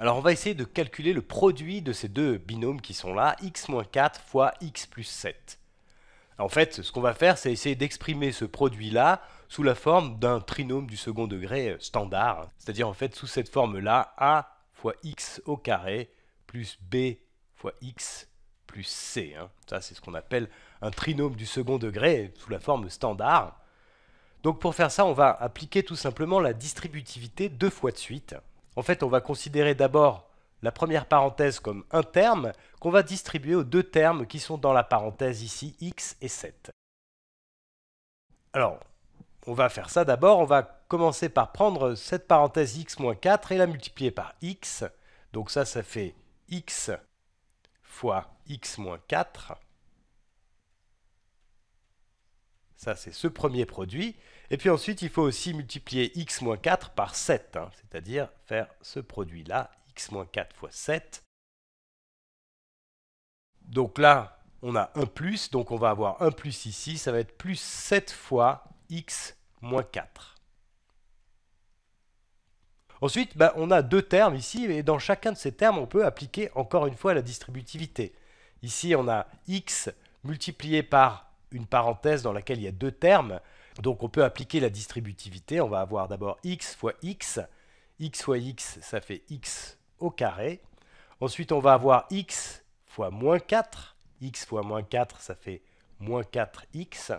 Alors on va essayer de calculer le produit de ces deux binômes qui sont là, x-4 fois x plus 7. en fait, ce qu'on va faire, c'est essayer d'exprimer ce produit-là sous la forme d'un trinôme du second degré standard, c'est-à-dire en fait sous cette forme-là, a fois x au carré plus b fois x plus c. Hein. Ça, c'est ce qu'on appelle un trinôme du second degré sous la forme standard. Donc pour faire ça, on va appliquer tout simplement la distributivité deux fois de suite. En fait, on va considérer d'abord la première parenthèse comme un terme qu'on va distribuer aux deux termes qui sont dans la parenthèse ici, x et 7. Alors, on va faire ça d'abord, on va commencer par prendre cette parenthèse x-4 et la multiplier par x. Donc ça, ça fait x fois x-4 moins Ça, c'est ce premier produit. Et puis ensuite, il faut aussi multiplier x-4 par 7, hein, c'est-à-dire faire ce produit-là, x-4 fois 7. Donc là, on a un plus, donc on va avoir un plus ici, ça va être plus 7 fois x-4. Ensuite, ben, on a deux termes ici, et dans chacun de ces termes, on peut appliquer encore une fois la distributivité. Ici, on a x multiplié par une parenthèse dans laquelle il y a deux termes. Donc on peut appliquer la distributivité. On va avoir d'abord x fois x. x fois x, ça fait x au carré. Ensuite, on va avoir x fois moins 4. x fois moins 4, ça fait moins 4x.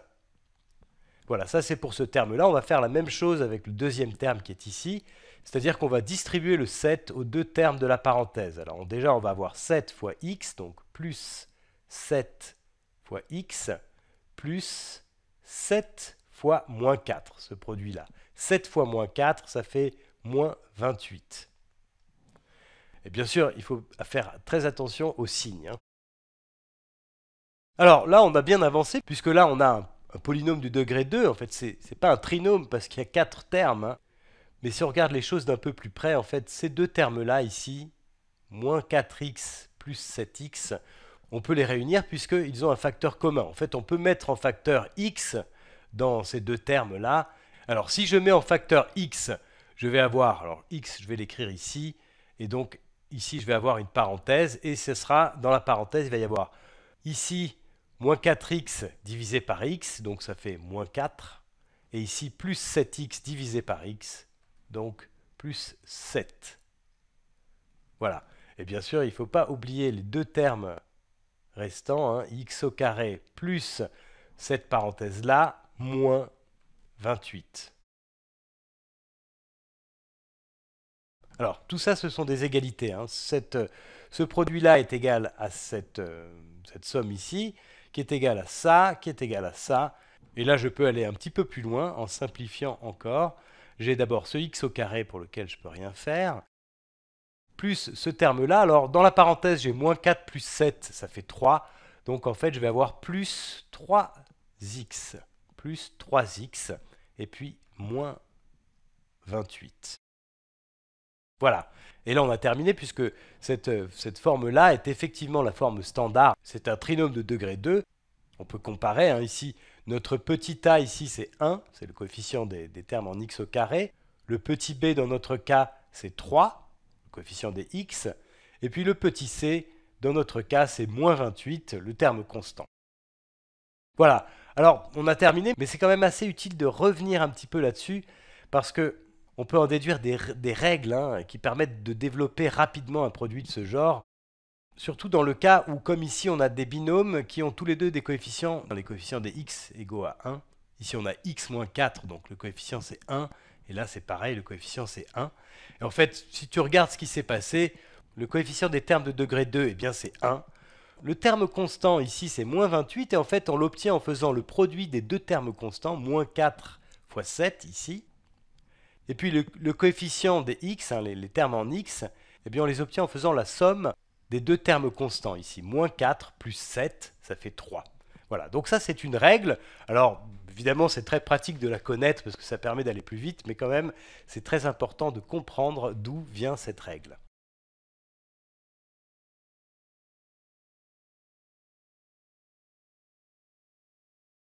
Voilà, ça c'est pour ce terme-là. On va faire la même chose avec le deuxième terme qui est ici. C'est-à-dire qu'on va distribuer le 7 aux deux termes de la parenthèse. Alors déjà, on va avoir 7 fois x, donc plus 7 fois x plus 7 fois moins 4, ce produit-là. 7 fois moins 4, ça fait moins 28. Et bien sûr, il faut faire très attention aux signes. Hein. Alors là, on a bien avancé, puisque là, on a un, polynôme du degré 2. En fait, ce n'est pas un trinôme, parce qu'il y a 4 termes. Hein. Mais si on regarde les choses d'un peu plus près, en fait, ces deux termes-là, ici, moins 4x plus 7x, on peut les réunir puisqu'ils ont un facteur commun. En fait, on peut mettre en facteur x dans ces deux termes-là. Alors, si je mets en facteur x, je vais avoir, alors x, je vais l'écrire ici, et donc ici, je vais avoir une parenthèse, et ce sera, dans la parenthèse, il va y avoir ici, moins 4x divisé par x, donc ça fait moins 4, et ici, plus 7x divisé par x, donc plus 7. Voilà. Et bien sûr, il ne faut pas oublier les deux termes restant, hein, x au carré plus cette parenthèse-là, moins 28. Alors, tout ça, ce sont des égalités. Hein. ce produit-là est égal à cette, euh, cette somme ici, qui est égal à ça, qui est égal à ça. Et là, je peux aller un petit peu plus loin en simplifiant encore. J'ai d'abord ce x au carré pour lequel je ne peux rien faire plus ce terme-là. Alors, dans la parenthèse, j'ai moins 4 plus 7, ça fait 3. Donc, en fait, je vais avoir plus 3x, plus 3x, et puis moins 28. Voilà. Et là, on a terminé puisque euh, cette, forme-là est effectivement la forme standard. C'est un trinôme de degré 2. On peut comparer hein. ici. Notre petit a ici, c'est 1. C'est le coefficient des, des termes en x au carré. Le petit b dans notre cas, c'est 3 coefficient des x, et puis le petit c, dans notre cas, c'est moins 28, le terme constant. Voilà, alors on a terminé, mais c'est quand même assez utile de revenir un petit peu là-dessus, parce que on peut en déduire des, règles hein, qui permettent de développer rapidement un produit de ce genre, surtout dans le cas où, comme ici, on a des binômes qui ont tous les deux des coefficients, dans les coefficients des x égaux à 1. Ici, on a x-4, moins donc le coefficient c'est 1, et là, c'est pareil, le coefficient, c'est 1. Et en fait, si tu regardes ce qui s'est passé, le coefficient des termes de degré 2, eh bien, c'est 1. Le terme constant, ici, c'est moins 28. Et en fait, on l'obtient en faisant le produit des deux termes constants, moins 4 fois 7, ici. Et puis, le, coefficient des x, hein, les, termes en x, eh bien, on les obtient en faisant la somme des deux termes constants, ici. Moins 4 plus 7, ça fait 3. Voilà, donc ça c'est une règle. Alors évidemment c'est très pratique de la connaître parce que ça permet d'aller plus vite, mais quand même c'est très important de comprendre d'où vient cette règle.